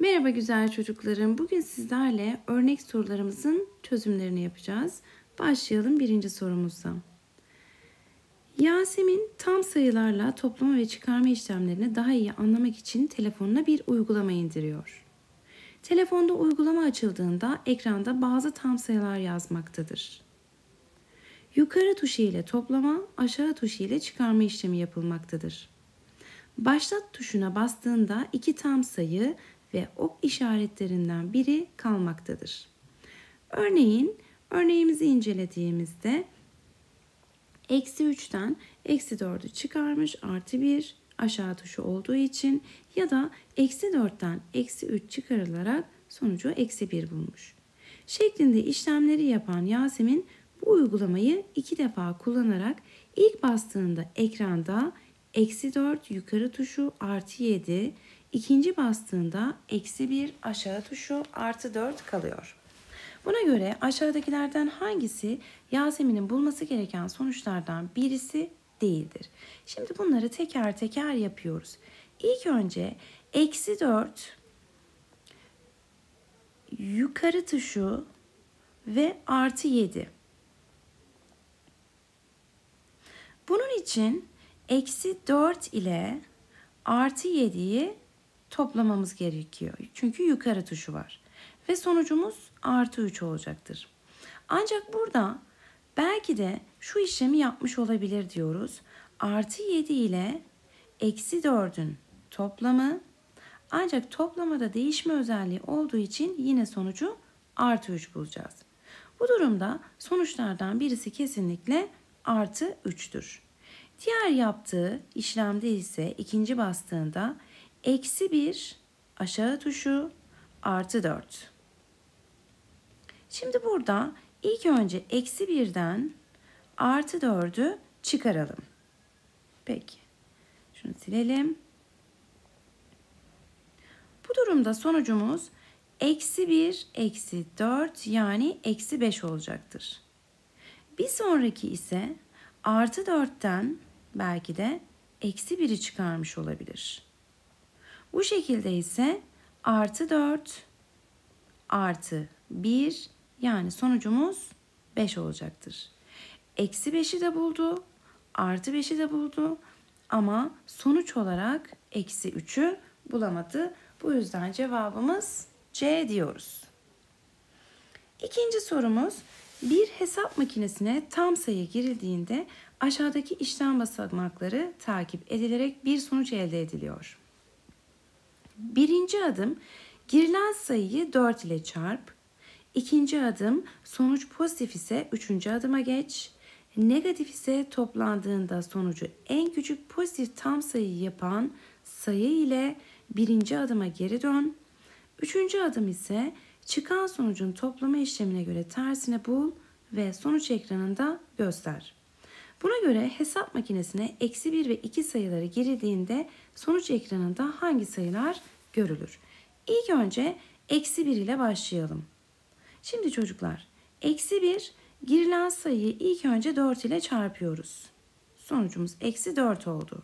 Merhaba güzel çocuklarım. Bugün sizlerle örnek sorularımızın çözümlerini yapacağız. Başlayalım birinci sorumuzla. Yasemin tam sayılarla toplama ve çıkarma işlemlerini daha iyi anlamak için telefonuna bir uygulama indiriyor. Telefonda uygulama açıldığında ekranda bazı tam sayılar yazmaktadır. Yukarı tuşu ile toplama, aşağı tuşu ile çıkarma işlemi yapılmaktadır. Başlat tuşuna bastığında iki tam sayı ve ok işaretlerinden biri kalmaktadır. Örneğin örneğimizi incelediğimizde eksi 3'ten eksi 4'ü çıkarmış artı 1 aşağı tuşu olduğu için ya da eksi 4'ten eksi 3 çıkarılarak sonucu eksi 1 bulmuş. Şeklinde işlemleri yapan Yasemin bu uygulamayı iki defa kullanarak ilk bastığında ekranda eksi 4 yukarı tuşu artı 7 İkinci bastığında eksi 1 aşağı tuşu artı 4 kalıyor. Buna göre aşağıdakilerden hangisi Yasemin'in bulması gereken sonuçlardan birisi değildir. Şimdi bunları teker teker yapıyoruz. İlk önce eksi 4 yukarı tuşu ve artı 7. Bunun için eksi 4 ile artı 7'yi toplamamız gerekiyor. Çünkü yukarı tuşu var. Ve sonucumuz artı 3 olacaktır. Ancak burada belki de şu işlemi yapmış olabilir diyoruz. Artı 7 ile eksi 4'ün toplamı ancak toplamada değişme özelliği olduğu için yine sonucu artı 3 bulacağız. Bu durumda sonuçlardan birisi kesinlikle artı 3'tür. Diğer yaptığı işlemde ise ikinci bastığında Eksi 1 aşağı tuşu artı 4. Şimdi burada ilk önce eksi 1'den artı 4'ü çıkaralım. Peki. Şunu silelim. Bu durumda sonucumuz eksi 1 eksi 4 yani eksi 5 olacaktır. Bir sonraki ise artı 4'ten belki de eksi 1'i çıkarmış olabilir. Bu şekilde ise artı 4 artı 1 yani sonucumuz 5 olacaktır. Eksi 5'i de buldu, artı 5'i de buldu ama sonuç olarak eksi 3'ü bulamadı. Bu yüzden cevabımız C diyoruz. İkinci sorumuz bir hesap makinesine tam sayı girildiğinde aşağıdaki işlem basamakları takip edilerek bir sonuç elde ediliyor. Birinci adım girilen sayıyı 4 ile çarp. İkinci adım sonuç pozitif ise üçüncü adıma geç. Negatif ise toplandığında sonucu en küçük pozitif tam sayı yapan sayı ile birinci adıma geri dön. Üçüncü adım ise çıkan sonucun toplama işlemine göre tersine bul ve sonuç ekranında göster. Buna göre hesap makinesine eksi 1 ve 2 sayıları girildiğinde sonuç ekranında hangi sayılar görülür? İlk önce eksi 1 ile başlayalım. Şimdi çocuklar eksi 1 girilen sayıyı ilk önce 4 ile çarpıyoruz. Sonucumuz eksi 4 oldu.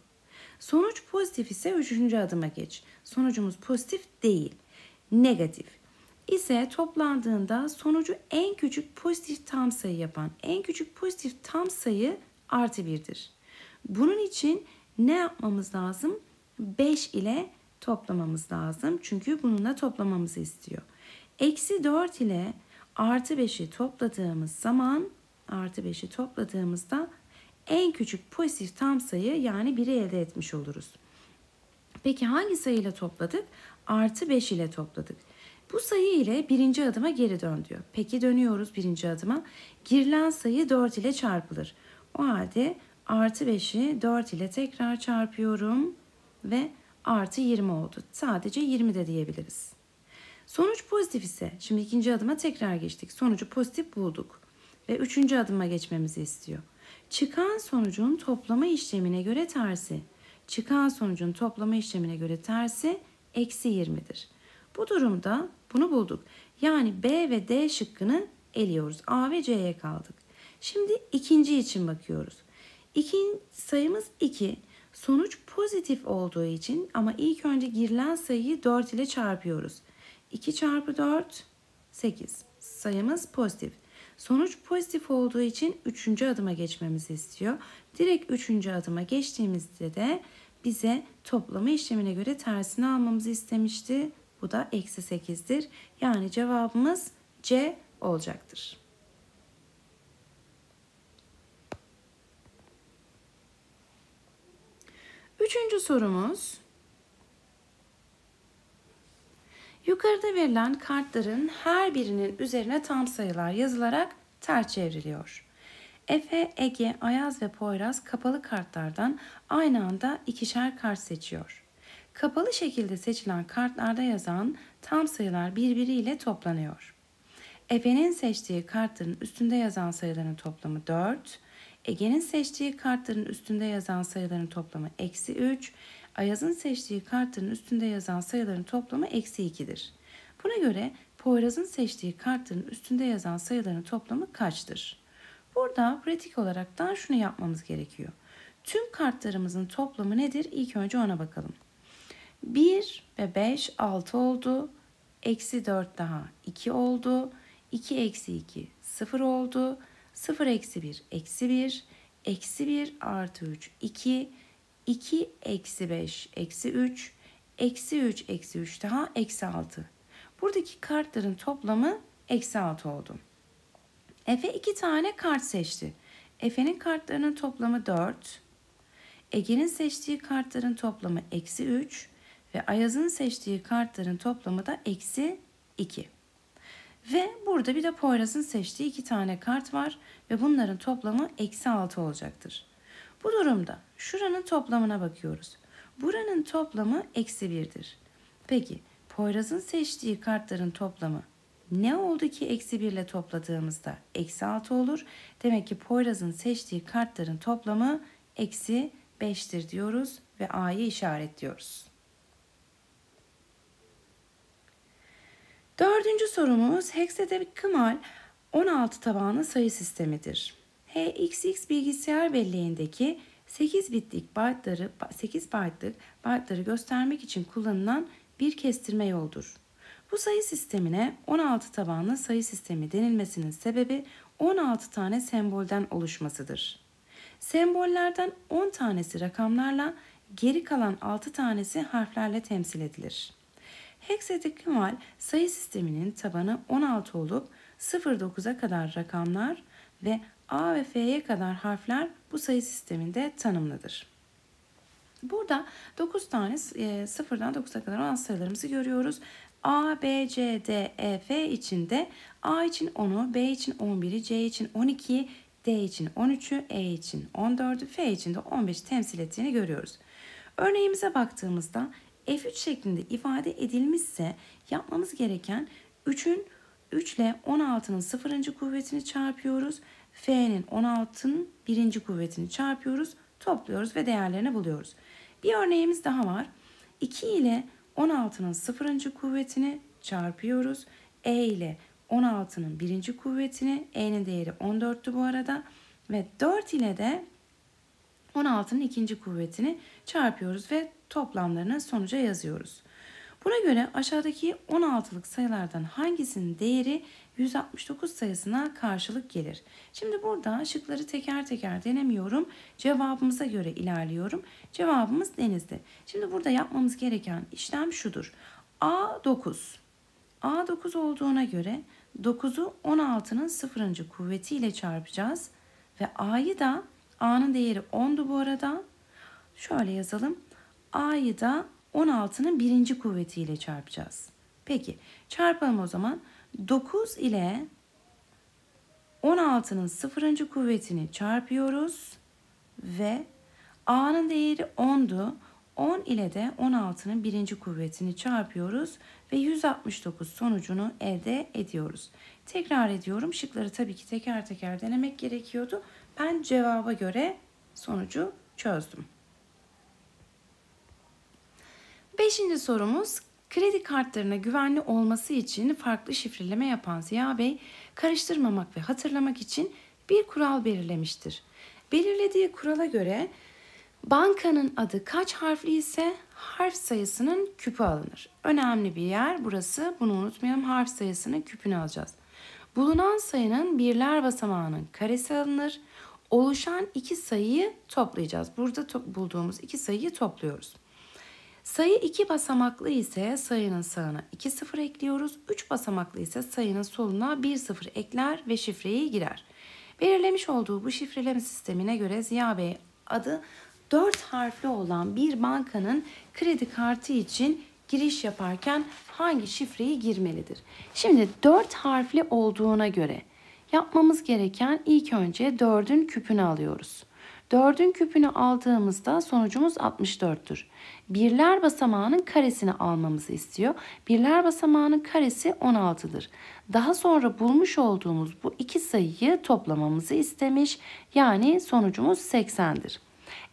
Sonuç pozitif ise 3. adıma geç. Sonucumuz pozitif değil. Negatif ise toplandığında sonucu en küçük pozitif tam sayı yapan en küçük pozitif tam sayı artı 1'dir. Bunun için ne yapmamız lazım? 5 ile toplamamız lazım. Çünkü bununla toplamamızı istiyor. Eksi 4 ile artı 5'i topladığımız zaman artı 5'i topladığımızda en küçük pozitif tam sayı yani 1'i elde etmiş oluruz. Peki hangi sayıyla topladık? Artı 5 ile topladık. Bu sayı ile birinci adıma geri dön diyor. Peki dönüyoruz birinci adıma. Girilen sayı 4 ile çarpılır. O halde artı 5'i 4 ile tekrar çarpıyorum ve artı 20 oldu. Sadece 20 de diyebiliriz. Sonuç pozitif ise şimdi ikinci adıma tekrar geçtik. Sonucu pozitif bulduk ve üçüncü adıma geçmemizi istiyor. Çıkan sonucun toplama işlemine göre tersi. Çıkan sonucun toplama işlemine göre tersi eksi 20'dir. Bu durumda bunu bulduk. Yani B ve D şıkkını eliyoruz. A ve C'ye kaldık. Şimdi ikinci için bakıyoruz. İki, sayımız 2. Sonuç pozitif olduğu için ama ilk önce girilen sayıyı 4 ile çarpıyoruz. 2 çarpı 4 8. Sayımız pozitif. Sonuç pozitif olduğu için 3. adıma geçmemizi istiyor. Direkt 3. adıma geçtiğimizde de bize toplama işlemine göre tersini almamızı istemişti. Bu da eksi 8'dir. Yani cevabımız C olacaktır. Üçüncü sorumuz. Yukarıda verilen kartların her birinin üzerine tam sayılar yazılarak ters çevriliyor. Efe, Ege, Ayaz ve Poyraz kapalı kartlardan aynı anda ikişer kart seçiyor. Kapalı şekilde seçilen kartlarda yazan tam sayılar birbiriyle toplanıyor. Efe'nin seçtiği kartların üstünde yazan sayıların toplamı 4, Ege'nin seçtiği kartların üstünde yazan sayıların toplamı eksi 3, Ayaz'ın seçtiği kartların üstünde yazan sayıların toplamı eksi 2'dir. Buna göre Poyraz'ın seçtiği kartların üstünde yazan sayıların toplamı kaçtır? Burada pratik olarak olaraktan şunu yapmamız gerekiyor. Tüm kartlarımızın toplamı nedir? İlk önce ona bakalım. 1 ve 5 6 oldu. Eksi 4 daha 2 oldu. 2 eksi 2 0 oldu. 0 eksi 1 eksi 1. Eksi 1 artı 3 2. 2 eksi 5 eksi 3. Eksi 3 eksi 3 daha eksi 6. Buradaki kartların toplamı eksi 6 oldu. Efe 2 tane kart seçti. Efe'nin kartlarının toplamı 4. Ege'nin seçtiği kartların toplamı eksi 3 ve Ayaz'ın seçtiği kartların toplamı da eksi 2. Ve burada bir de Poyraz'ın seçtiği iki tane kart var ve bunların toplamı eksi 6 olacaktır. Bu durumda şuranın toplamına bakıyoruz. Buranın toplamı eksi 1'dir. Peki Poyraz'ın seçtiği kartların toplamı ne oldu ki eksi 1 ile topladığımızda eksi 6 olur. Demek ki Poyraz'ın seçtiği kartların toplamı eksi 5'tir diyoruz ve A'yı işaretliyoruz. Dördüncü sorumuz heksadekimal, 16 tabanlı sayı sistemidir. HXX bilgisayar belleğindeki 8 bitlik baytları 8 byte'lık byte'ları göstermek için kullanılan bir kestirme yoldur. Bu sayı sistemine 16 tabanlı sayı sistemi denilmesinin sebebi 16 tane sembolden oluşmasıdır. Sembollerden 10 tanesi rakamlarla, geri kalan 6 tanesi harflerle temsil edilir. Heksadecimal sayı sisteminin tabanı 16 olup 0-9'a kadar rakamlar ve A ve F'ye kadar harfler bu sayı sisteminde tanımlıdır. Burada 9 tane 0'dan e, 9'a kadar olan sayılarımızı görüyoruz. A, B, C, D, E, F içinde A için 10'u, B için 11'i, C için 12'yi, D için 13'ü, E için 14'ü, F için de 15'i temsil ettiğini görüyoruz. Örneğimize baktığımızda F3 şeklinde ifade edilmişse yapmamız gereken 3'ün 3 ile 16'nın 0. kuvvetini çarpıyoruz. F'nin 16'nın 1. kuvvetini çarpıyoruz. Topluyoruz ve değerlerini buluyoruz. Bir örneğimiz daha var. 2 ile 16'nın 0. kuvvetini çarpıyoruz. E ile 16'nın 1. kuvvetini, E'nin değeri 14'tü bu arada. Ve 4 ile de 16'nın 2. kuvvetini çarpıyoruz ve toplamlarını sonuca yazıyoruz. Buna göre aşağıdaki 16'lık sayılardan hangisinin değeri 169 sayısına karşılık gelir? Şimdi burada şıkları teker teker denemiyorum. Cevabımıza göre ilerliyorum. Cevabımız denizdi. Şimdi burada yapmamız gereken işlem şudur. A9. A9 olduğuna göre 9'u 16'nın sıfırıncı kuvvetiyle çarpacağız. Ve A'yı da A'nın değeri 10'du bu arada. Şöyle yazalım. A'yı da 16'nın birinci kuvvetiyle çarpacağız. Peki çarpalım o zaman. 9 ile 16'nın sıfırıncı kuvvetini çarpıyoruz ve A'nın değeri 10'du. 10 ile de 16'nın birinci kuvvetini çarpıyoruz ve 169 sonucunu elde ediyoruz. Tekrar ediyorum şıkları tabii ki teker teker denemek gerekiyordu. Ben cevaba göre sonucu çözdüm. Beşinci sorumuz kredi kartlarına güvenli olması için farklı şifreleme yapan Ziya Bey karıştırmamak ve hatırlamak için bir kural belirlemiştir. Belirlediği kurala göre bankanın adı kaç harfli ise harf sayısının küpü alınır. Önemli bir yer burası bunu unutmayalım harf sayısının küpünü alacağız. Bulunan sayının birler basamağının karesi alınır. Oluşan iki sayıyı toplayacağız. Burada to- bulduğumuz iki sayıyı topluyoruz. Sayı 2 basamaklı ise sayının sağına 2 sıfır ekliyoruz. 3 basamaklı ise sayının soluna 1 sıfır ekler ve şifreyi girer. Belirlemiş olduğu bu şifreleme sistemine göre Ziya Bey adı 4 harfli olan bir bankanın kredi kartı için giriş yaparken hangi şifreyi girmelidir? Şimdi 4 harfli olduğuna göre yapmamız gereken ilk önce 4'ün küpünü alıyoruz. 4'ün küpünü aldığımızda sonucumuz 64'tür. Birler basamağının karesini almamızı istiyor. Birler basamağının karesi 16'dır. Daha sonra bulmuş olduğumuz bu iki sayıyı toplamamızı istemiş. Yani sonucumuz 80'dir.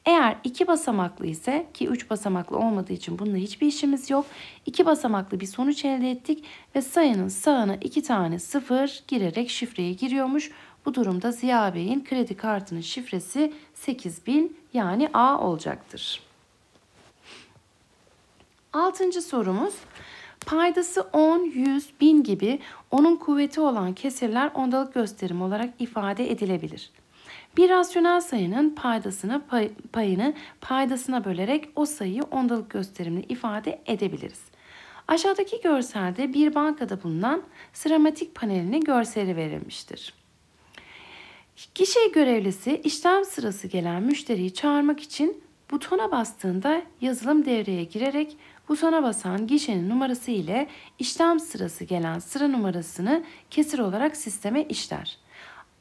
Eğer iki basamaklı ise ki üç basamaklı olmadığı için bununla hiçbir işimiz yok. iki basamaklı bir sonuç elde ettik ve sayının sağına iki tane sıfır girerek şifreye giriyormuş. Bu durumda Ziya Bey'in kredi kartının şifresi 8000 yani A olacaktır. Altıncı sorumuz paydası 10, 100, 1000 gibi onun kuvveti olan kesirler ondalık gösterim olarak ifade edilebilir. Bir rasyonel sayının paydasını pay, payını paydasına bölerek o sayıyı ondalık gösterimle ifade edebiliriz. Aşağıdaki görselde bir bankada bulunan sıramatik panelinin görseli verilmiştir. Gişe görevlisi işlem sırası gelen müşteriyi çağırmak için butona bastığında yazılım devreye girerek butona basan gişenin numarası ile işlem sırası gelen sıra numarasını kesir olarak sisteme işler.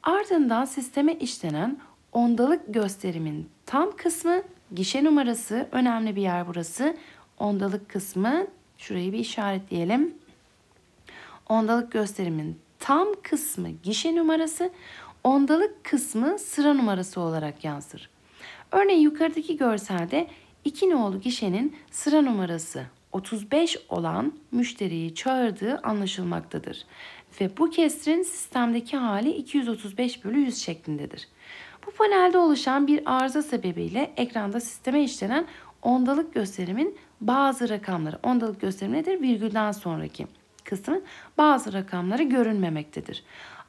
Ardından sisteme işlenen ondalık gösterimin tam kısmı gişe numarası önemli bir yer burası. Ondalık kısmı şurayı bir işaretleyelim. Ondalık gösterimin tam kısmı gişe numarası, ondalık kısmı sıra numarası olarak yansır. Örneğin yukarıdaki görselde 2 nolu gişenin sıra numarası 35 olan müşteriyi çağırdığı anlaşılmaktadır. Ve bu kesrin sistemdeki hali 235 bölü 100 şeklindedir. Bu panelde oluşan bir arıza sebebiyle ekranda sisteme işlenen ondalık gösterimin bazı rakamları, ondalık gösterimi nedir? Virgülden sonraki kısmın bazı rakamları görünmemektedir.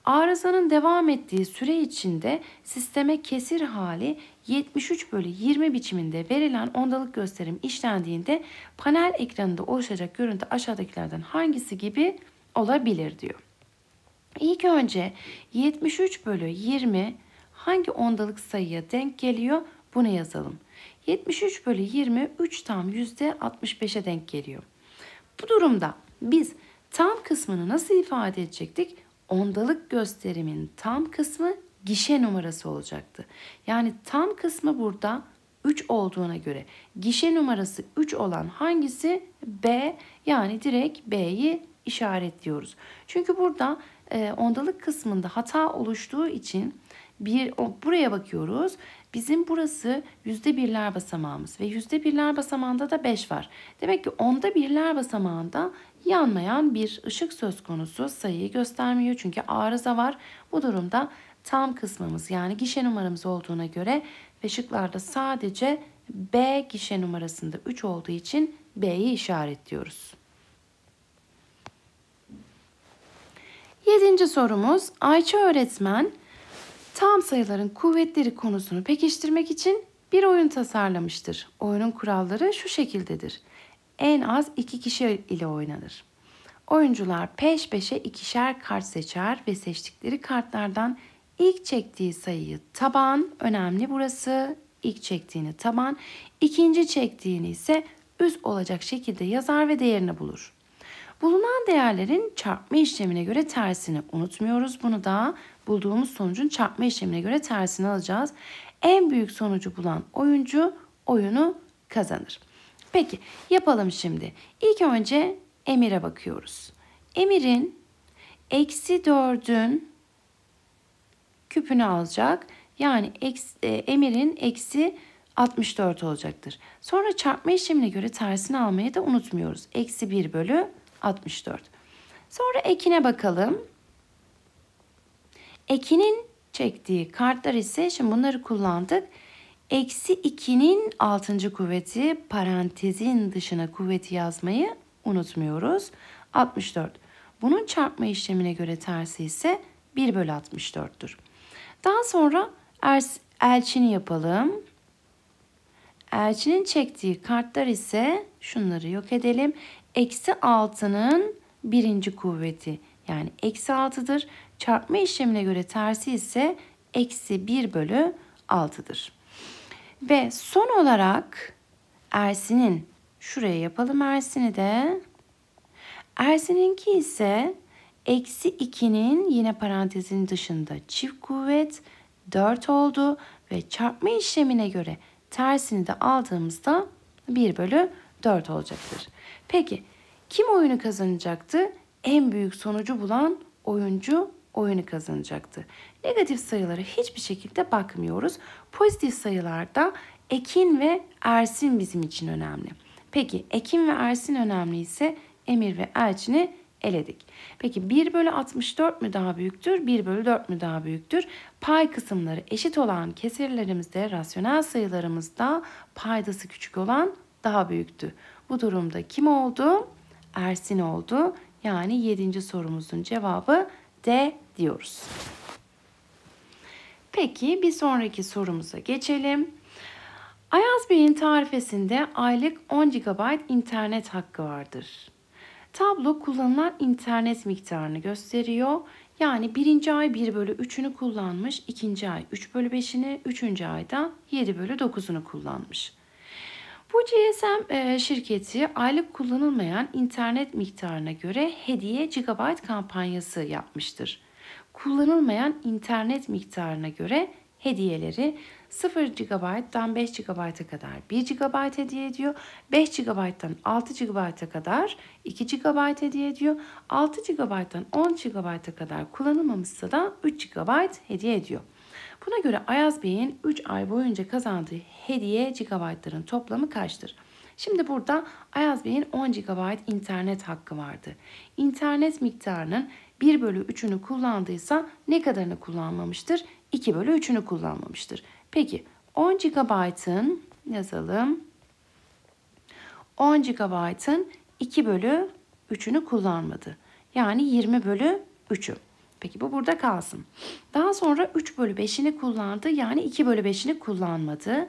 Arızanın devam ettiği süre içinde sisteme kesir hali 73 bölü 20 biçiminde verilen ondalık gösterim işlendiğinde panel ekranında oluşacak görüntü aşağıdakilerden hangisi gibi olabilir diyor. İlk önce 73 bölü 20 hangi ondalık sayıya denk geliyor bunu yazalım. 73 bölü 20 3 tam %65'e denk geliyor. Bu durumda biz tam kısmını nasıl ifade edecektik? ondalık gösterimin tam kısmı gişe numarası olacaktı. Yani tam kısmı burada 3 olduğuna göre gişe numarası 3 olan hangisi? B yani direkt B'yi işaretliyoruz. Çünkü burada e, ondalık kısmında hata oluştuğu için bir o, buraya bakıyoruz. Bizim burası yüzde birler basamağımız ve yüzde birler basamağında da 5 var. Demek ki onda birler basamağında yanmayan bir ışık söz konusu sayıyı göstermiyor. Çünkü arıza var. Bu durumda tam kısmımız yani gişe numaramız olduğuna göre ve ışıklarda sadece B gişe numarasında 3 olduğu için B'yi işaretliyoruz. Yedinci sorumuz Ayça öğretmen tam sayıların kuvvetleri konusunu pekiştirmek için bir oyun tasarlamıştır. Oyunun kuralları şu şekildedir en az iki kişi ile oynanır. Oyuncular peş peşe ikişer kart seçer ve seçtikleri kartlardan ilk çektiği sayıyı taban, önemli burası, ilk çektiğini taban, ikinci çektiğini ise üst olacak şekilde yazar ve değerini bulur. Bulunan değerlerin çarpma işlemine göre tersini unutmuyoruz. Bunu da bulduğumuz sonucun çarpma işlemine göre tersini alacağız. En büyük sonucu bulan oyuncu oyunu kazanır. Peki yapalım şimdi. İlk önce emire bakıyoruz. Emirin eksi 4'ün küpünü alacak. Yani e, emirin eksi 64 olacaktır. Sonra çarpma işlemine göre tersini almayı da unutmuyoruz. Eksi 1 bölü 64. Sonra ekine bakalım. Ekinin çektiği kartlar ise şimdi bunları kullandık. Eksi 2'nin 6. kuvveti parantezin dışına kuvveti yazmayı unutmuyoruz. 64. Bunun çarpma işlemine göre tersi ise 1 bölü 64'tür. Daha sonra elçini yapalım. Elçinin çektiği kartlar ise şunları yok edelim. Eksi 6'nın birinci kuvveti yani eksi 6'dır. Çarpma işlemine göre tersi ise eksi 1 bölü 6'dır. Ve son olarak Ersin'in şuraya yapalım Ersin'i de. Ersin'inki ise eksi 2'nin yine parantezin dışında çift kuvvet 4 oldu ve çarpma işlemine göre tersini de aldığımızda 1 bölü 4 olacaktır. Peki kim oyunu kazanacaktı? En büyük sonucu bulan oyuncu oyunu kazanacaktı. Negatif sayılara hiçbir şekilde bakmıyoruz. Pozitif sayılarda Ekin ve Ersin bizim için önemli. Peki Ekin ve Ersin önemli ise Emir ve Elçin'i eledik. Peki 1 bölü 64 mü daha büyüktür, 1 bölü 4 mü daha büyüktür? Pay kısımları eşit olan kesirlerimizde, rasyonel sayılarımızda paydası küçük olan daha büyüktü. Bu durumda kim oldu? Ersin oldu. Yani 7. sorumuzun cevabı de diyoruz. Peki bir sonraki sorumuza geçelim. Ayaz Bey'in tarifesinde aylık 10 GB internet hakkı vardır. Tablo kullanılan internet miktarını gösteriyor. Yani birinci ay 1 bölü 3'ünü kullanmış, ikinci ay 3 bölü 5'ini, üçüncü ayda 7 bölü 9'unu kullanmış. Bu GSM e, şirketi aylık kullanılmayan internet miktarına göre hediye gigabyte kampanyası yapmıştır. Kullanılmayan internet miktarına göre hediyeleri 0 GB'dan 5 GB'a kadar 1 GB hediye ediyor. 5 GB'dan 6 GB'a kadar 2 GB hediye ediyor. 6 GB'dan 10 GB'a kadar kullanılmamışsa da 3 GB hediye ediyor. Buna göre Ayaz Bey'in 3 ay boyunca kazandığı hediye gigabaytların toplamı kaçtır? Şimdi burada Ayaz Bey'in 10 GB internet hakkı vardı. İnternet miktarının 1 bölü 3'ünü kullandıysa ne kadarını kullanmamıştır? 2 bölü 3'ünü kullanmamıştır. Peki 10 GB'ın yazalım. 10 GB'ın 2 bölü 3'ünü kullanmadı. Yani 20 bölü 3'ü. Peki bu burada kalsın. Daha sonra 3 bölü 5'ini kullandı. Yani 2 bölü 5'ini kullanmadı.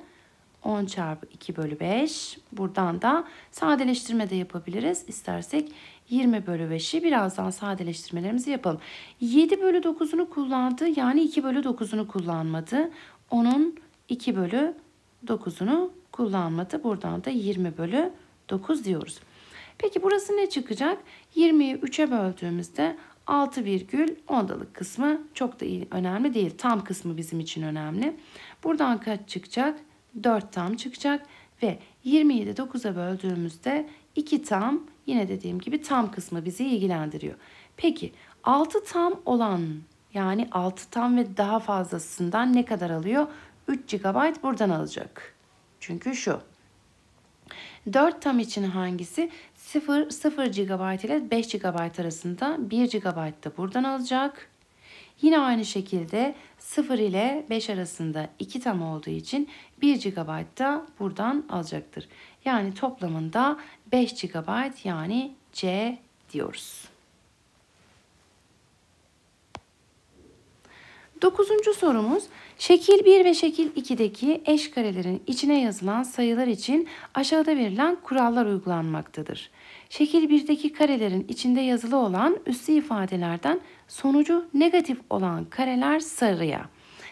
10 çarpı 2 bölü 5. Buradan da sadeleştirme de yapabiliriz. İstersek 20 bölü 5'i birazdan sadeleştirmelerimizi yapalım. 7 bölü 9'unu kullandı. Yani 2 bölü 9'unu kullanmadı. Onun 2 bölü 9'unu kullanmadı. Buradan da 20 bölü 9 diyoruz. Peki burası ne çıkacak? 20'yi 3'e böldüğümüzde 6 ondalık kısmı çok da iyi, önemli değil. Tam kısmı bizim için önemli. Buradan kaç çıkacak? 4 tam çıkacak ve 27'yi 9'a böldüğümüzde 2 tam yine dediğim gibi tam kısmı bizi ilgilendiriyor. Peki 6 tam olan yani 6 tam ve daha fazlasından ne kadar alıyor? 3 GB buradan alacak. Çünkü şu 4 tam için hangisi? 0, 0 GB ile 5 GB arasında 1 GB da buradan alacak. Yine aynı şekilde 0 ile 5 arasında 2 tam olduğu için 1 GB da buradan alacaktır. Yani toplamında 5 GB yani C diyoruz. Dokuzuncu sorumuz şekil 1 ve şekil 2'deki eş karelerin içine yazılan sayılar için aşağıda verilen kurallar uygulanmaktadır. Şekil 1'deki karelerin içinde yazılı olan üssü ifadelerden sonucu negatif olan kareler sarıya.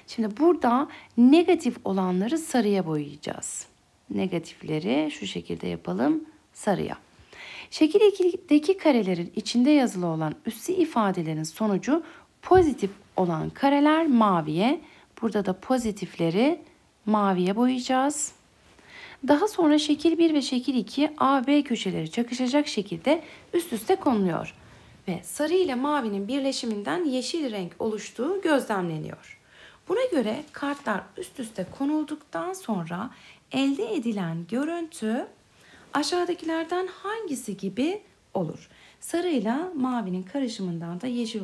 Şimdi burada negatif olanları sarıya boyayacağız. Negatifleri şu şekilde yapalım sarıya. Şekil 2'deki karelerin içinde yazılı olan üssü ifadelerin sonucu pozitif olan kareler maviye. Burada da pozitifleri maviye boyayacağız. Daha sonra şekil 1 ve şekil 2 AB köşeleri çakışacak şekilde üst üste konuluyor ve sarı ile mavinin birleşiminden yeşil renk oluştuğu gözlemleniyor. Buna göre kartlar üst üste konulduktan sonra elde edilen görüntü aşağıdakilerden hangisi gibi olur? Sarı ile mavinin karışımından da yeşil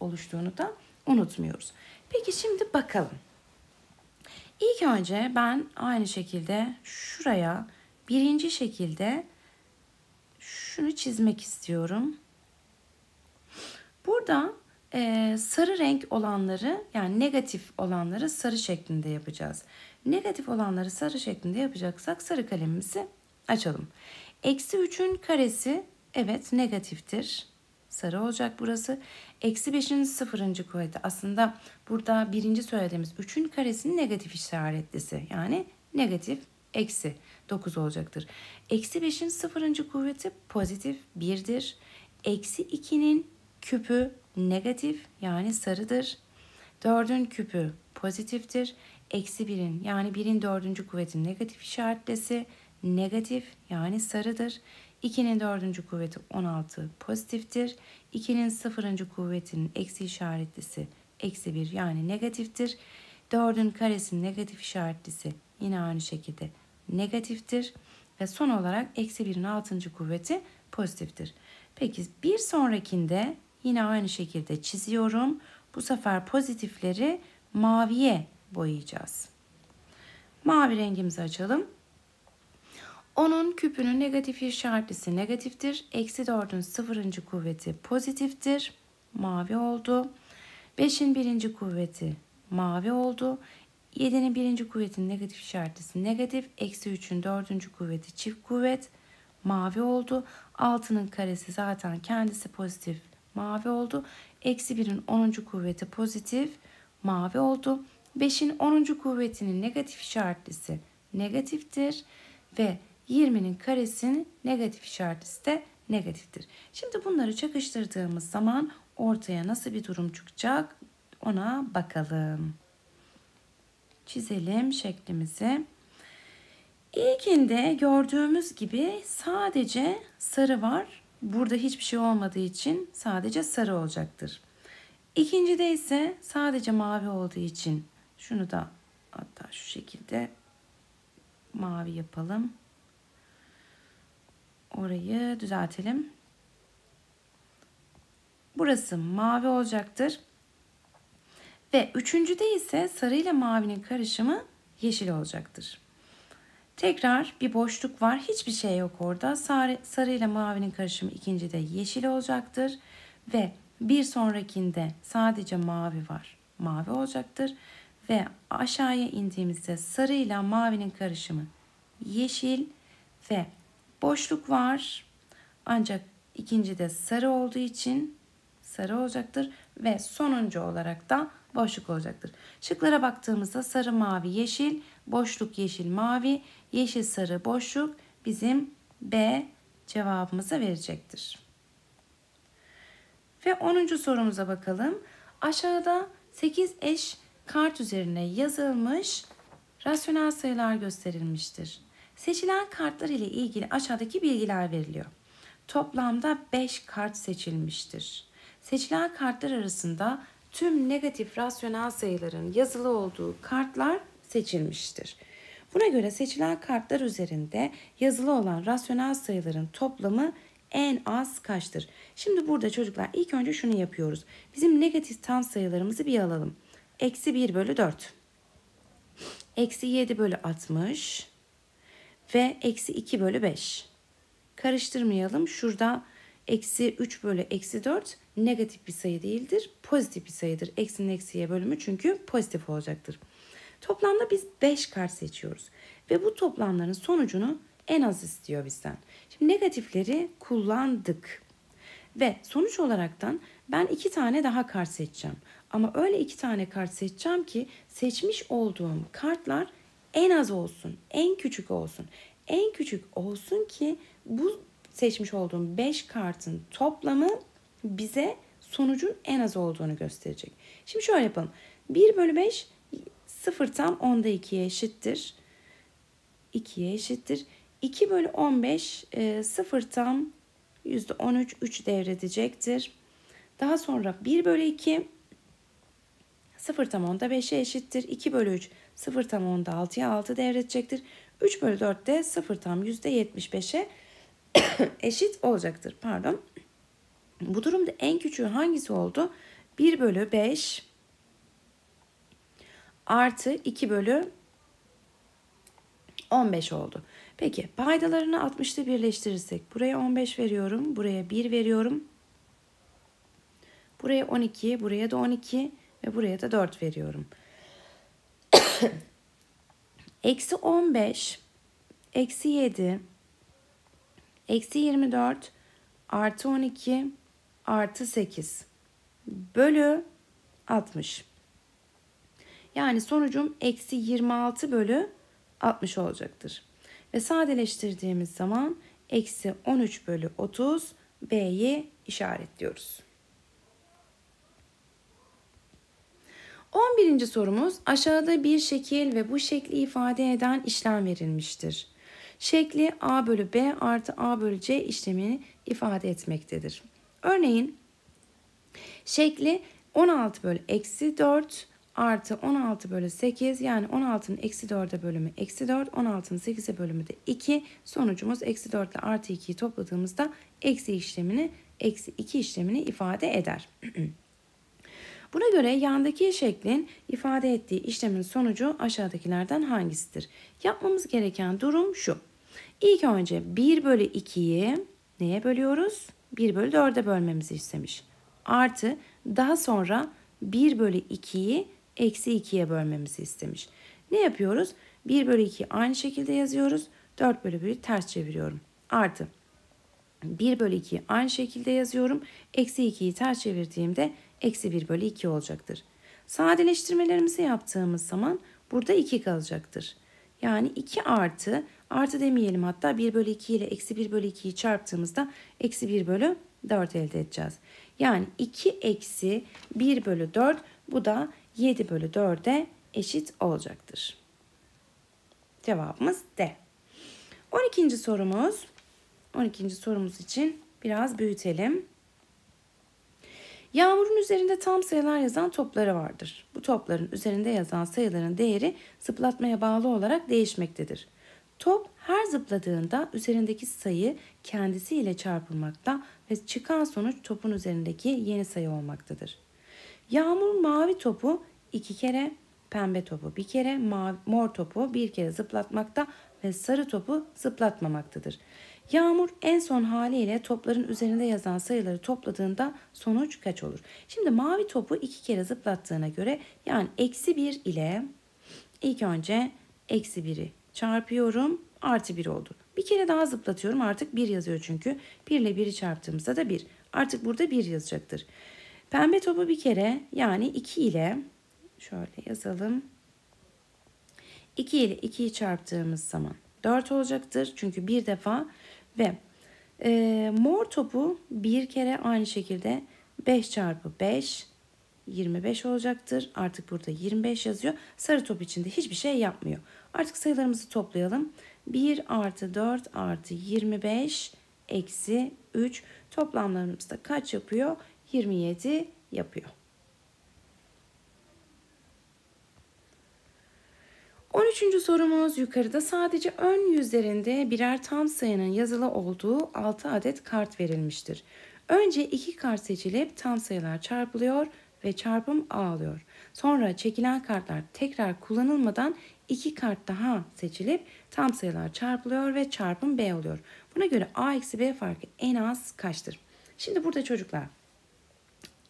oluştuğunu da unutmuyoruz. Peki şimdi bakalım. İlk önce ben aynı şekilde şuraya birinci şekilde şunu çizmek istiyorum. Burada e, sarı renk olanları yani negatif olanları sarı şeklinde yapacağız. Negatif olanları sarı şeklinde yapacaksak sarı kalemimizi açalım. Eksi 3'ün karesi evet negatiftir. Sarı olacak burası. Eksi 5'in sıfırıncı kuvveti aslında burada birinci söylediğimiz 3'ün karesinin negatif işaretlisi. Yani negatif eksi 9 olacaktır. Eksi 5'in sıfırıncı kuvveti pozitif 1'dir. Eksi 2'nin küpü negatif yani sarıdır. 4'ün küpü pozitiftir. Eksi 1'in yani 1'in dördüncü kuvvetinin negatif işaretlisi negatif yani sarıdır. 2'nin dördüncü kuvveti 16 pozitiftir. 2'nin sıfırıncı kuvvetinin eksi işaretlisi eksi 1 yani negatiftir. 4'ün karesinin negatif işaretlisi yine aynı şekilde negatiftir. Ve son olarak eksi 1'in altıncı kuvveti pozitiftir. Peki bir sonrakinde yine aynı şekilde çiziyorum. Bu sefer pozitifleri maviye boyayacağız. Mavi rengimizi açalım. 10'un küpünün negatif işaretlisi negatiftir. Eksi 4'ün sıfırıncı kuvveti pozitiftir. Mavi oldu. 5'in birinci kuvveti mavi oldu. 7'nin birinci kuvvetin negatif işaretlisi negatif. Eksi 3'ün dördüncü kuvveti çift kuvvet mavi oldu. 6'nın karesi zaten kendisi pozitif mavi oldu. Eksi 1'in 10. kuvveti pozitif mavi oldu. 5'in 10. kuvvetinin negatif işaretlisi negatiftir. Ve 20'nin karesinin negatif işaretisi de negatiftir. Şimdi bunları çakıştırdığımız zaman ortaya nasıl bir durum çıkacak ona bakalım. Çizelim şeklimizi. İlkinde gördüğümüz gibi sadece sarı var. Burada hiçbir şey olmadığı için sadece sarı olacaktır. İkincide ise sadece mavi olduğu için şunu da hatta şu şekilde mavi yapalım. Orayı düzeltelim. Burası mavi olacaktır. Ve üçüncüde ise sarı ile mavinin karışımı yeşil olacaktır. Tekrar bir boşluk var. Hiçbir şey yok orada. Sarı, sarı ile mavinin karışımı ikincide yeşil olacaktır. Ve bir sonrakinde sadece mavi var. Mavi olacaktır. Ve aşağıya indiğimizde sarı ile mavinin karışımı yeşil ve boşluk var. Ancak ikinci de sarı olduğu için sarı olacaktır ve sonuncu olarak da boşluk olacaktır. Şıklara baktığımızda sarı, mavi, yeşil, boşluk, yeşil, mavi, yeşil, sarı, boşluk bizim B cevabımızı verecektir. Ve 10. sorumuza bakalım. Aşağıda 8 eş kart üzerine yazılmış rasyonel sayılar gösterilmiştir. Seçilen kartlar ile ilgili aşağıdaki bilgiler veriliyor. Toplamda 5 kart seçilmiştir. Seçilen kartlar arasında tüm negatif rasyonel sayıların yazılı olduğu kartlar seçilmiştir. Buna göre seçilen kartlar üzerinde yazılı olan rasyonel sayıların toplamı en az kaçtır? Şimdi burada çocuklar ilk önce şunu yapıyoruz. Bizim negatif tam sayılarımızı bir alalım. Eksi 1 bölü 4. Eksi 7 bölü 60 ve eksi 2 bölü 5. Karıştırmayalım. Şurada eksi 3 bölü eksi 4 negatif bir sayı değildir. Pozitif bir sayıdır. Eksinin eksiye bölümü çünkü pozitif olacaktır. Toplamda biz 5 kart seçiyoruz. Ve bu toplamların sonucunu en az istiyor bizden. Şimdi negatifleri kullandık. Ve sonuç olaraktan ben iki tane daha kart seçeceğim. Ama öyle iki tane kart seçeceğim ki seçmiş olduğum kartlar en az olsun, en küçük olsun. En küçük olsun ki bu seçmiş olduğum 5 kartın toplamı bize sonucun en az olduğunu gösterecek. Şimdi şöyle yapalım. 1 bölü 5 0 tam 10'da 2'ye eşittir. 2'ye eşittir. 2 bölü 15 0 e, tam %13 3 devredecektir. Daha sonra 1 bölü 2 0 tam 10'da 5'e eşittir. 2 bölü 3 0 tam 10'da 6'ya 6 devredecektir. 3 bölü 4 de 0 tam %75'e eşit olacaktır. Pardon. Bu durumda en küçüğü hangisi oldu? 1 bölü 5 artı 2 bölü 15 oldu. Peki paydalarını 60'ta birleştirirsek buraya 15 veriyorum, buraya 1 veriyorum. Buraya 12, buraya da 12 ve buraya da 4 veriyorum. eksi 15, eksi 7, eksi 24, artı 12, artı 8 bölü 60. Yani sonucum eksi 26 bölü 60 olacaktır. Ve sadeleştirdiğimiz zaman eksi 13 bölü 30 B'yi işaretliyoruz. 11. sorumuz aşağıda bir şekil ve bu şekli ifade eden işlem verilmiştir. Şekli a bölü b artı a bölü c işlemini ifade etmektedir. Örneğin şekli 16 bölü eksi 4 artı 16 bölü 8 yani 16'nın eksi 4'e bölümü eksi 4 16'nın 8'e bölümü de 2 sonucumuz eksi 4 ile artı 2'yi topladığımızda eksi işlemini eksi 2 işlemini ifade eder. Buna göre yandaki şeklin ifade ettiği işlemin sonucu aşağıdakilerden hangisidir? Yapmamız gereken durum şu. İlk önce 1 bölü 2'yi neye bölüyoruz? 1 bölü 4'e bölmemizi istemiş. Artı daha sonra 1 bölü 2'yi eksi 2'ye bölmemizi istemiş. Ne yapıyoruz? 1 bölü 2'yi aynı şekilde yazıyoruz. 4 bölü 1'i ters çeviriyorum. Artı 1 bölü 2'yi aynı şekilde yazıyorum. Eksi 2'yi ters çevirdiğimde eksi 1 bölü 2 olacaktır. Sadeleştirmelerimizi yaptığımız zaman burada 2 kalacaktır. Yani 2 artı, artı demeyelim hatta 1 bölü 2 ile eksi 1 bölü 2'yi çarptığımızda eksi 1 bölü 4 elde edeceğiz. Yani 2 eksi 1 bölü 4 bu da 7 bölü 4'e eşit olacaktır. Cevabımız D. 12. sorumuz. 12. sorumuz için biraz büyütelim. Yağmurun üzerinde tam sayılar yazan topları vardır. Bu topların üzerinde yazan sayıların değeri zıplatmaya bağlı olarak değişmektedir. Top her zıpladığında üzerindeki sayı kendisiyle çarpılmakta ve çıkan sonuç topun üzerindeki yeni sayı olmaktadır. Yağmur mavi topu iki kere, pembe topu bir kere, mor topu bir kere zıplatmakta ve sarı topu zıplatmamaktadır. Yağmur en son haliyle topların üzerinde yazan sayıları topladığında sonuç kaç olur? Şimdi mavi topu iki kere zıplattığına göre yani eksi 1 ile ilk önce eksi 1'i çarpıyorum artı 1 oldu. Bir kere daha zıplatıyorum artık 1 yazıyor çünkü 1 ile 1'i çarptığımızda da 1. Artık burada 1 yazacaktır. Pembe topu bir kere yani 2 ile şöyle yazalım. 2 ile 2'yi çarptığımız zaman 4 olacaktır. Çünkü bir defa ve e, mor topu bir kere aynı şekilde 5 çarpı 5 25 olacaktır. Artık burada 25 yazıyor. Sarı top içinde hiçbir şey yapmıyor. Artık sayılarımızı toplayalım. 1 artı 4 artı 25 eksi 3 toplamlarımızda kaç yapıyor? 27 yapıyor. 13. sorumuz yukarıda sadece ön yüzlerinde birer tam sayının yazılı olduğu 6 adet kart verilmiştir. Önce iki kart seçilip tam sayılar çarpılıyor ve çarpım A alıyor. Sonra çekilen kartlar tekrar kullanılmadan iki kart daha seçilip tam sayılar çarpılıyor ve çarpım B oluyor. Buna göre A-B farkı en az kaçtır? Şimdi burada çocuklar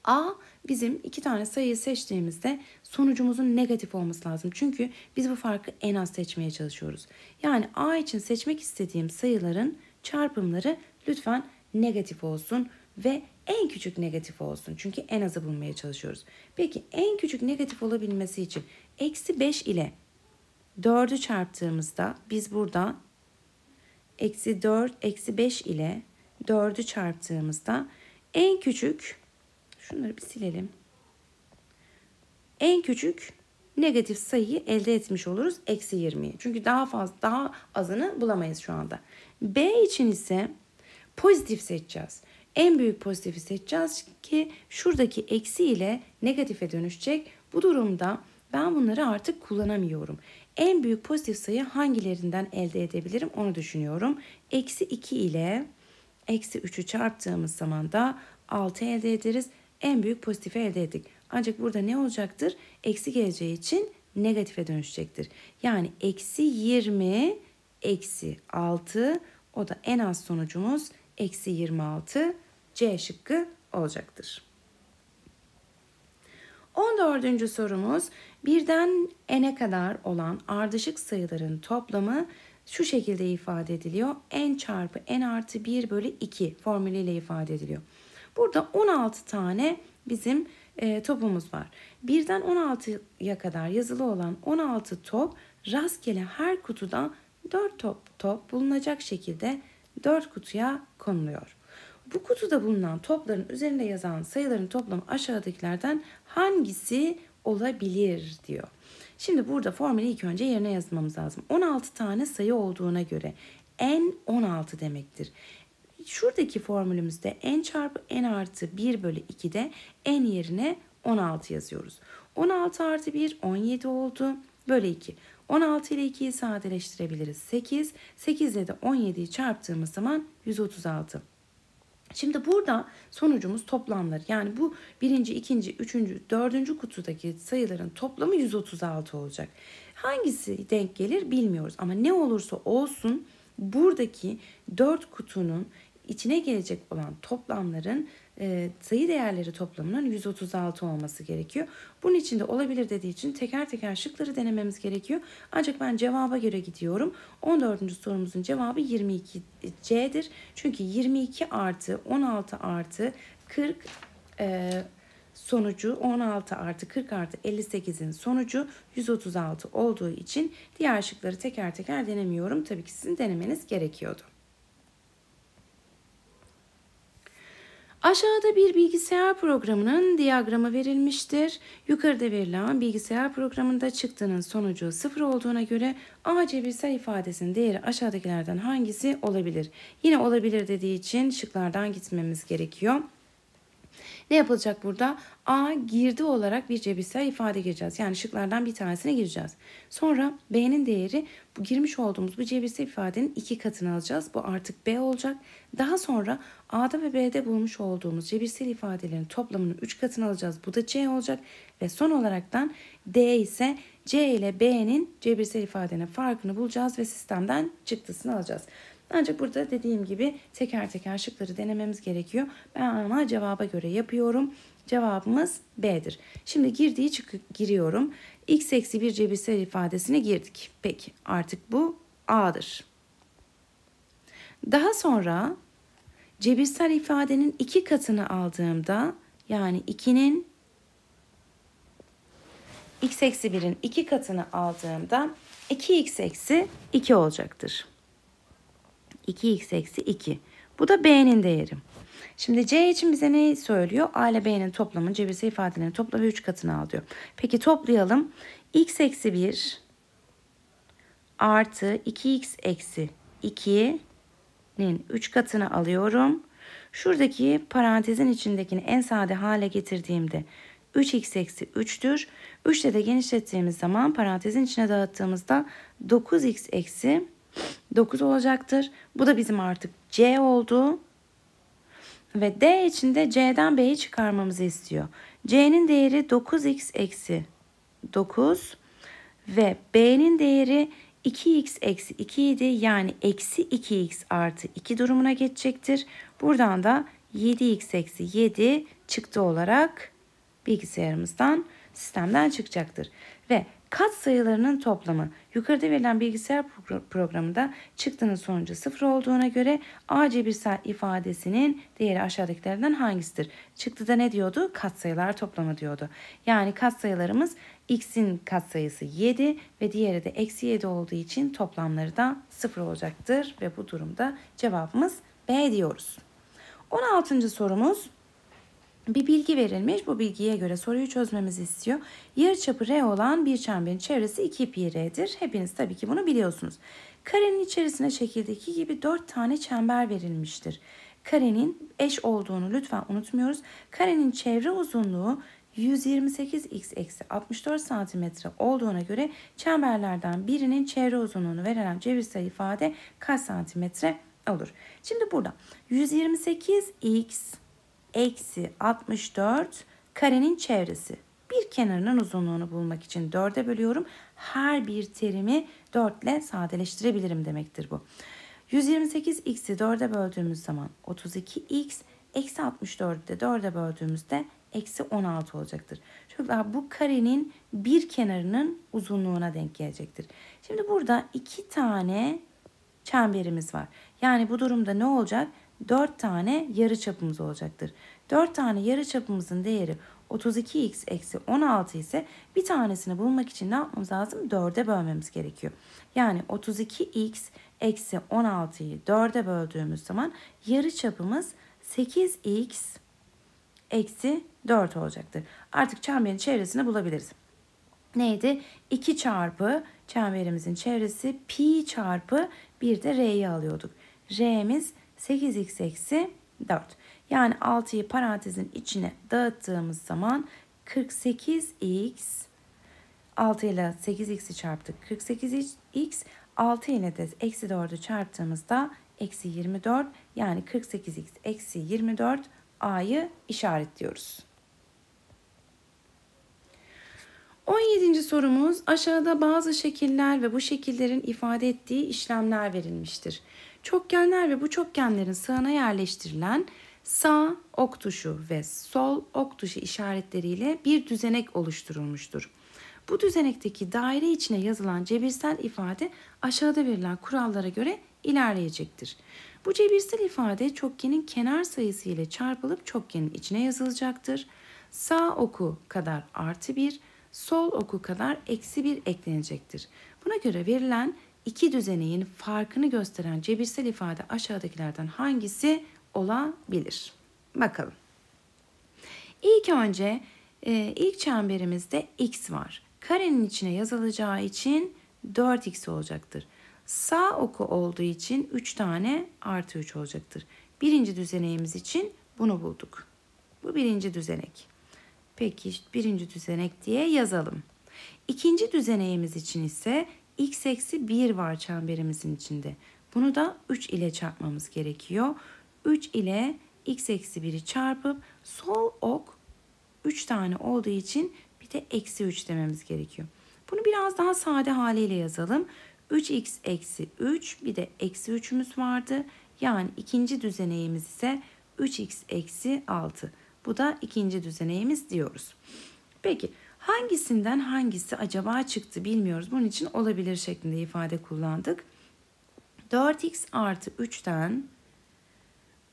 A bizim iki tane sayıyı seçtiğimizde sonucumuzun negatif olması lazım. Çünkü biz bu farkı en az seçmeye çalışıyoruz. Yani A için seçmek istediğim sayıların çarpımları lütfen negatif olsun ve en küçük negatif olsun. Çünkü en azı bulmaya çalışıyoruz. Peki en küçük negatif olabilmesi için eksi 5 ile 4'ü çarptığımızda biz burada eksi 4, eksi 5 ile 4'ü çarptığımızda en küçük Şunları bir silelim. En küçük negatif sayıyı elde etmiş oluruz. Eksi 20'yi. Çünkü daha fazla daha azını bulamayız şu anda. B için ise pozitif seçeceğiz. En büyük pozitifi seçeceğiz ki şuradaki eksi ile negatife dönüşecek. Bu durumda ben bunları artık kullanamıyorum. En büyük pozitif sayı hangilerinden elde edebilirim onu düşünüyorum. Eksi 2 ile eksi 3'ü çarptığımız zaman da 6 elde ederiz en büyük pozitifi elde ettik. Ancak burada ne olacaktır? Eksi geleceği için negatife dönüşecektir. Yani eksi 20 eksi 6 o da en az sonucumuz eksi 26 C şıkkı olacaktır. 14. sorumuz birden n'e kadar olan ardışık sayıların toplamı şu şekilde ifade ediliyor. n çarpı n artı 1 bölü 2 formülüyle ifade ediliyor. Burada 16 tane bizim e, topumuz var. Birden 16'ya kadar yazılı olan 16 top rastgele her kutudan 4 top top bulunacak şekilde 4 kutuya konuluyor. Bu kutuda bulunan topların üzerinde yazan sayıların toplamı aşağıdakilerden hangisi olabilir diyor. Şimdi burada formülü ilk önce yerine yazmamız lazım. 16 tane sayı olduğuna göre n 16 demektir şuradaki formülümüzde n çarpı n artı 1 bölü 2'de n yerine 16 yazıyoruz. 16 artı 1 17 oldu. Bölü 2. 16 ile 2'yi sadeleştirebiliriz. 8. 8 ile de 17'yi çarptığımız zaman 136. Şimdi burada sonucumuz toplamları. Yani bu birinci, ikinci, üçüncü, dördüncü kutudaki sayıların toplamı 136 olacak. Hangisi denk gelir bilmiyoruz ama ne olursa olsun buradaki dört kutunun içine gelecek olan toplamların e, sayı değerleri toplamının 136 olması gerekiyor. Bunun içinde olabilir dediği için teker teker şıkları denememiz gerekiyor. Ancak ben cevaba göre gidiyorum. 14. sorumuzun cevabı 22C'dir. Çünkü 22 artı 16 artı 40 e, sonucu 16 artı 40 artı 58'in sonucu 136 olduğu için diğer şıkları teker teker denemiyorum. Tabii ki sizin denemeniz gerekiyordu. Aşağıda bir bilgisayar programının diyagramı verilmiştir. Yukarıda verilen bilgisayar programında çıktının sonucu sıfır olduğuna göre A cebirsel ifadesinin değeri aşağıdakilerden hangisi olabilir? Yine olabilir dediği için şıklardan gitmemiz gerekiyor. Ne yapılacak burada? A girdi olarak bir cebirsel ifade gireceğiz. Yani şıklardan bir tanesine gireceğiz. Sonra B'nin değeri bu girmiş olduğumuz bu cebirsel ifadenin iki katını alacağız. Bu artık B olacak. Daha sonra A'da ve B'de bulmuş olduğumuz cebirsel ifadelerin toplamının üç katını alacağız. Bu da C olacak. Ve son olaraktan D ise C ile B'nin cebirsel ifadenin farkını bulacağız ve sistemden çıktısını alacağız. Ancak burada dediğim gibi teker teker şıkları denememiz gerekiyor. Ben ama cevaba göre yapıyorum. Cevabımız B'dir. Şimdi girdiği çıkı giriyorum. X eksi bir cebirsel ifadesini girdik. Peki artık bu A'dır. Daha sonra cebirsel ifadenin iki katını aldığımda yani 2'nin x eksi 1'in iki katını aldığımda 2x eksi 2 olacaktır. 2x eksi 2. Bu da b'nin değeri. Şimdi c için bize ne söylüyor? a ile b'nin toplamı cebirsel ifadelerinin toplamı 3 katını al diyor. Peki toplayalım. x eksi 1 artı 2x eksi 2'nin 3 katını alıyorum. Şuradaki parantezin içindekini en sade hale getirdiğimde 3x eksi 3'tür. 3 ile de genişlettiğimiz zaman parantezin içine dağıttığımızda 9x eksi 9 olacaktır. Bu da bizim artık C oldu. Ve D için de C'den B'yi çıkarmamızı istiyor. C'nin değeri 9x eksi 9 ve B'nin değeri 2x eksi 2 idi. Yani eksi 2x artı 2 durumuna geçecektir. Buradan da 7x eksi 7 çıktı olarak bilgisayarımızdan sistemden çıkacaktır. Ve Kat sayılarının toplamı yukarıda verilen bilgisayar programında çıktının sonucu sıfır olduğuna göre AC bir sayı ifadesinin değeri aşağıdakilerden hangisidir? Çıktıda ne diyordu? Kat sayılar toplamı diyordu. Yani kat sayılarımız x'in kat sayısı 7 ve diğeri de eksi 7 olduğu için toplamları da sıfır olacaktır. Ve bu durumda cevabımız B diyoruz. 16. sorumuz bir bilgi verilmiş. Bu bilgiye göre soruyu çözmemizi istiyor. Yarıçapı R olan bir çemberin çevresi 2 pi R'dir. Hepiniz tabii ki bunu biliyorsunuz. Karenin içerisine şekildeki gibi 4 tane çember verilmiştir. Karenin eş olduğunu lütfen unutmuyoruz. Karenin çevre uzunluğu 128x 64 santimetre olduğuna göre çemberlerden birinin çevre uzunluğunu veren cebirsel ifade kaç santimetre olur? Şimdi burada 128x eksi 64 karenin çevresi. Bir kenarının uzunluğunu bulmak için 4'e bölüyorum. Her bir terimi 4 ile sadeleştirebilirim demektir bu. 128x'i 4'e böldüğümüz zaman 32x, eksi 64'ü de 4'e böldüğümüzde eksi 16 olacaktır. Çocuklar bu karenin bir kenarının uzunluğuna denk gelecektir. Şimdi burada iki tane çemberimiz var. Yani bu durumda ne olacak? 4 tane yarı çapımız olacaktır. 4 tane yarı çapımızın değeri 32x eksi 16 ise bir tanesini bulmak için ne yapmamız lazım? 4'e bölmemiz gerekiyor. Yani 32x eksi 16'yı 4'e böldüğümüz zaman yarı çapımız 8x eksi 4 olacaktır. Artık çemberin çevresini bulabiliriz. Neydi? 2 çarpı çemberimizin çevresi pi çarpı bir de r'yi alıyorduk. R'miz 8x eksi 4. Yani 6'yı parantezin içine dağıttığımız zaman 48x 6 ile 8x'i çarptık 48x 6 ile de eksi 4'ü çarptığımızda eksi 24 yani 48x eksi 24 a'yı işaretliyoruz. 17. sorumuz aşağıda bazı şekiller ve bu şekillerin ifade ettiği işlemler verilmiştir. Çokgenler ve bu çokgenlerin sağına yerleştirilen sağ ok tuşu ve sol ok tuşu işaretleriyle bir düzenek oluşturulmuştur. Bu düzenekteki daire içine yazılan cebirsel ifade aşağıda verilen kurallara göre ilerleyecektir. Bu cebirsel ifade çokgenin kenar sayısı ile çarpılıp çokgenin içine yazılacaktır. Sağ oku kadar artı 1, sol oku kadar eksi bir eklenecektir. Buna göre verilen iki düzeneğin farkını gösteren cebirsel ifade aşağıdakilerden hangisi olabilir? Bakalım. İlk önce e, ilk çemberimizde x var. Karenin içine yazılacağı için 4x olacaktır. Sağ oku olduğu için 3 tane artı 3 olacaktır. Birinci düzeneğimiz için bunu bulduk. Bu birinci düzenek. Peki birinci düzenek diye yazalım. İkinci düzeneğimiz için ise x eksi 1 var çemberimizin içinde. Bunu da 3 ile çarpmamız gerekiyor. 3 ile x eksi 1'i çarpıp sol ok 3 tane olduğu için bir de eksi 3 dememiz gerekiyor. Bunu biraz daha sade haliyle yazalım. 3x eksi 3 bir de eksi 3'ümüz vardı. Yani ikinci düzeneğimiz ise 3x eksi 6. Bu da ikinci düzeneğimiz diyoruz. Peki hangisinden hangisi acaba çıktı bilmiyoruz. Bunun için olabilir şeklinde ifade kullandık. 4x artı 3'ten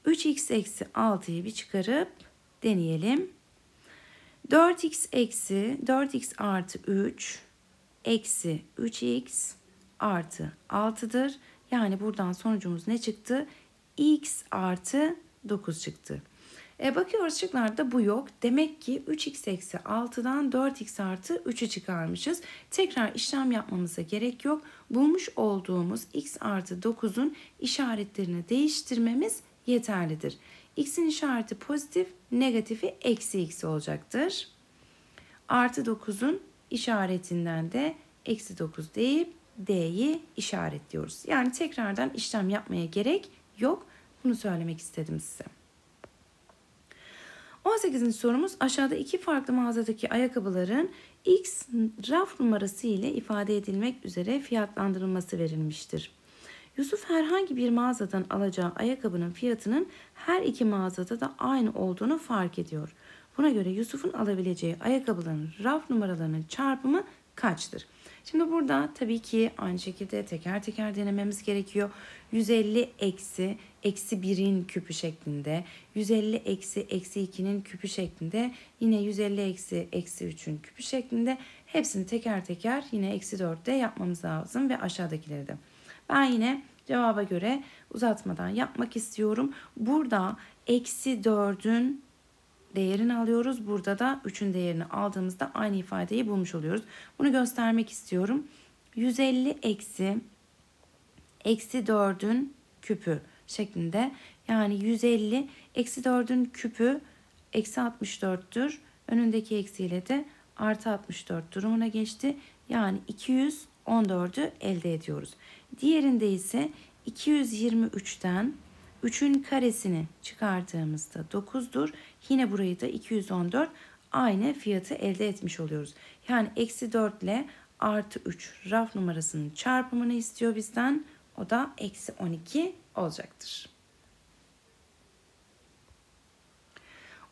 3x eksi 6'yı bir çıkarıp deneyelim. 4x eksi 4x artı 3 eksi 3x artı 6'dır. Yani buradan sonucumuz ne çıktı? x artı 9 çıktı. E, bakıyoruz şıklarda bu yok. Demek ki 3x eksi 6'dan 4x artı 3'ü çıkarmışız. Tekrar işlem yapmamıza gerek yok. Bulmuş olduğumuz x artı 9'un işaretlerini değiştirmemiz yeterlidir. x'in işareti pozitif, negatifi eksi x olacaktır. Artı 9'un işaretinden de eksi 9 deyip d'yi işaretliyoruz. Yani tekrardan işlem yapmaya gerek yok. Bunu söylemek istedim size. 18. sorumuz aşağıda iki farklı mağazadaki ayakkabıların X raf numarası ile ifade edilmek üzere fiyatlandırılması verilmiştir. Yusuf herhangi bir mağazadan alacağı ayakkabının fiyatının her iki mağazada da aynı olduğunu fark ediyor. Buna göre Yusuf'un alabileceği ayakkabıların raf numaralarının çarpımı kaçtır? Şimdi burada tabii ki aynı şekilde teker teker denememiz gerekiyor. 150 eksi eksi 1'in küpü şeklinde, 150 eksi eksi 2'nin küpü şeklinde, yine 150 eksi eksi 3'ün küpü şeklinde hepsini teker teker yine eksi 4'te yapmamız lazım ve aşağıdakileri de. Ben yine cevaba göre uzatmadan yapmak istiyorum. Burada eksi 4'ün değerini alıyoruz. Burada da 3'ün değerini aldığımızda aynı ifadeyi bulmuş oluyoruz. Bunu göstermek istiyorum. 150 eksi eksi 4'ün küpü şeklinde. Yani 150 eksi 4'ün küpü eksi 64'tür. Önündeki eksiyle de artı 64 durumuna geçti. Yani 214'ü elde ediyoruz. Diğerinde ise 223'ten 3'ün karesini çıkarttığımızda 9'dur. Yine burayı da 214 aynı fiyatı elde etmiş oluyoruz. Yani eksi 4 ile artı 3 raf numarasının çarpımını istiyor bizden. O da eksi 12 olacaktır.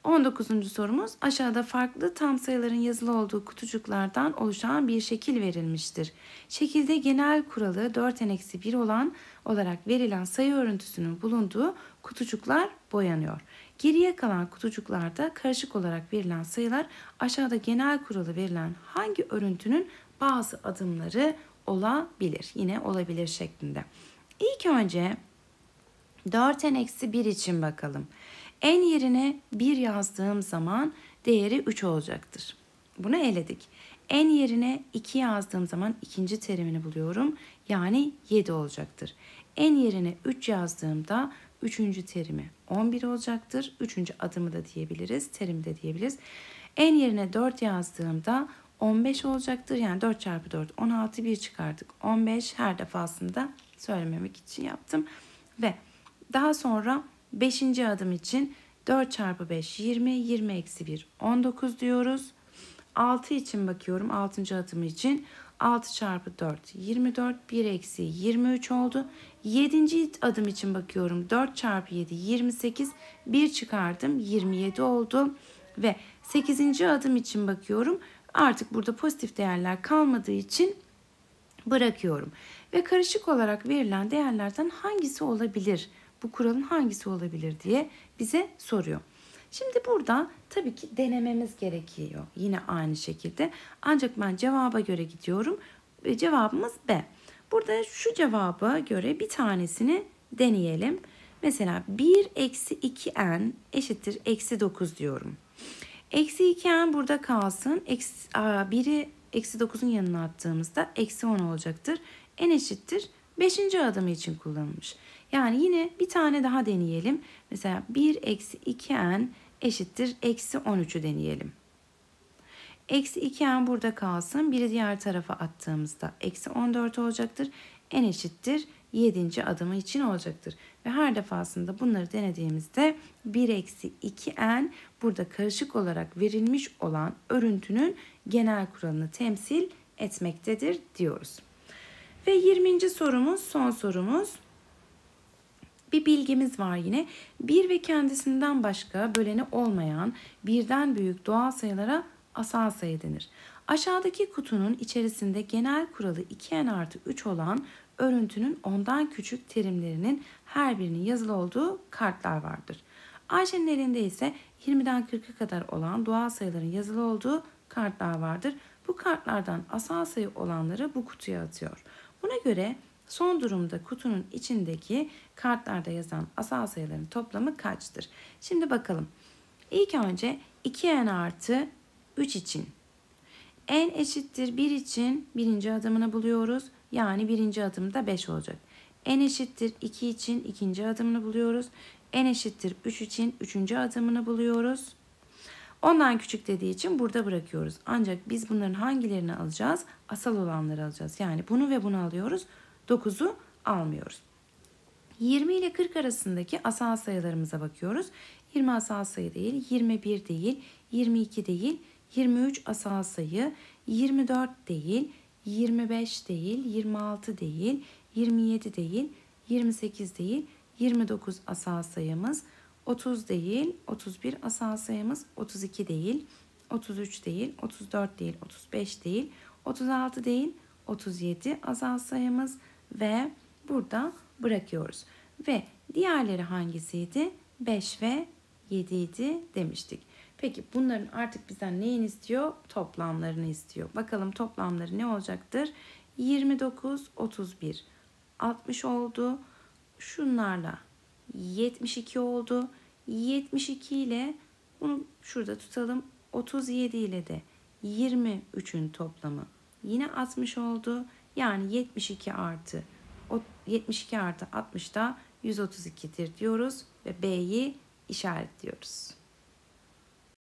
19. sorumuz aşağıda farklı tam sayıların yazılı olduğu kutucuklardan oluşan bir şekil verilmiştir. Şekilde genel kuralı 4n-1 olan olarak verilen sayı örüntüsünün bulunduğu kutucuklar boyanıyor. Geriye kalan kutucuklarda karışık olarak verilen sayılar aşağıda genel kuralı verilen hangi örüntünün bazı adımları olabilir. Yine olabilir şeklinde. İlk önce 4n eksi 1 için bakalım. En yerine 1 yazdığım zaman değeri 3 olacaktır. Bunu eledik. En yerine 2 yazdığım zaman ikinci terimini buluyorum. Yani 7 olacaktır. En yerine 3 yazdığımda Üçüncü terimi 11 olacaktır. Üçüncü adımı da diyebiliriz. Terimi de diyebiliriz. En yerine 4 yazdığımda 15 olacaktır. Yani 4 çarpı 4 16 bir çıkardık. 15 her defasında söylememek için yaptım. Ve daha sonra 5. adım için 4 çarpı 5 20 20 eksi 1 19 diyoruz. 6 için bakıyorum 6. adım için 6 çarpı 4 24 1 eksi 23 oldu. 7. adım için bakıyorum 4 çarpı 7 28 1 çıkardım 27 oldu. Ve 8. adım için bakıyorum artık burada pozitif değerler kalmadığı için bırakıyorum. Ve karışık olarak verilen değerlerden hangisi olabilir? Bu kuralın hangisi olabilir diye bize soruyor. Şimdi burada tabii ki denememiz gerekiyor. Yine aynı şekilde. Ancak ben cevaba göre gidiyorum. cevabımız B. Burada şu cevaba göre bir tanesini deneyelim. Mesela 1 eksi 2n eşittir eksi 9 diyorum. Eksi 2n burada kalsın. Eksi, aa, 1'i eksi 9'un yanına attığımızda eksi 10 olacaktır. n eşittir 5. adımı için kullanılmış. Yani yine bir tane daha deneyelim. Mesela 1 eksi 2n eşittir eksi 13'ü deneyelim. Eksi 2 n burada kalsın. Biri diğer tarafa attığımızda eksi 14 olacaktır. n eşittir 7. adımı için olacaktır. Ve her defasında bunları denediğimizde 1 eksi 2 n burada karışık olarak verilmiş olan örüntünün genel kuralını temsil etmektedir diyoruz. Ve 20. sorumuz son sorumuz bir bilgimiz var yine. Bir ve kendisinden başka böleni olmayan birden büyük doğal sayılara asal sayı denir. Aşağıdaki kutunun içerisinde genel kuralı 2n artı 3 olan örüntünün ondan küçük terimlerinin her birinin yazılı olduğu kartlar vardır. Ayşe'nin elinde ise 20'den 40'a kadar olan doğal sayıların yazılı olduğu kartlar vardır. Bu kartlardan asal sayı olanları bu kutuya atıyor. Buna göre Son durumda kutunun içindeki kartlarda yazan asal sayıların toplamı kaçtır? Şimdi bakalım. İlk önce 2n artı 3 için. n eşittir 1 için birinci adımını buluyoruz. Yani birinci adımda 5 olacak. n eşittir 2 için ikinci adımını buluyoruz. n eşittir 3 için üçüncü adımını buluyoruz. Ondan küçük dediği için burada bırakıyoruz. Ancak biz bunların hangilerini alacağız? Asal olanları alacağız. Yani bunu ve bunu alıyoruz. 9'u almıyoruz. 20 ile 40 arasındaki asal sayılarımıza bakıyoruz. 20 asal sayı değil, 21 değil, 22 değil, 23 asal sayı, 24 değil, 25 değil, 26 değil, 27 değil, 28 değil, 29 asal sayımız, 30 değil, 31 asal sayımız, 32 değil, 33 değil, 34 değil, 35 değil, 36 değil, 37 asal sayımız, ve burada bırakıyoruz. Ve diğerleri hangisiydi? 5 ve 7 idi demiştik. Peki bunların artık bizden neyini istiyor? Toplamlarını istiyor. Bakalım toplamları ne olacaktır? 29, 31, 60 oldu. Şunlarla 72 oldu. 72 ile bunu şurada tutalım. 37 ile de 23'ün toplamı yine 60 oldu. Yani 72 artı 72 artı 60 da 132'dir diyoruz ve B'yi işaretliyoruz.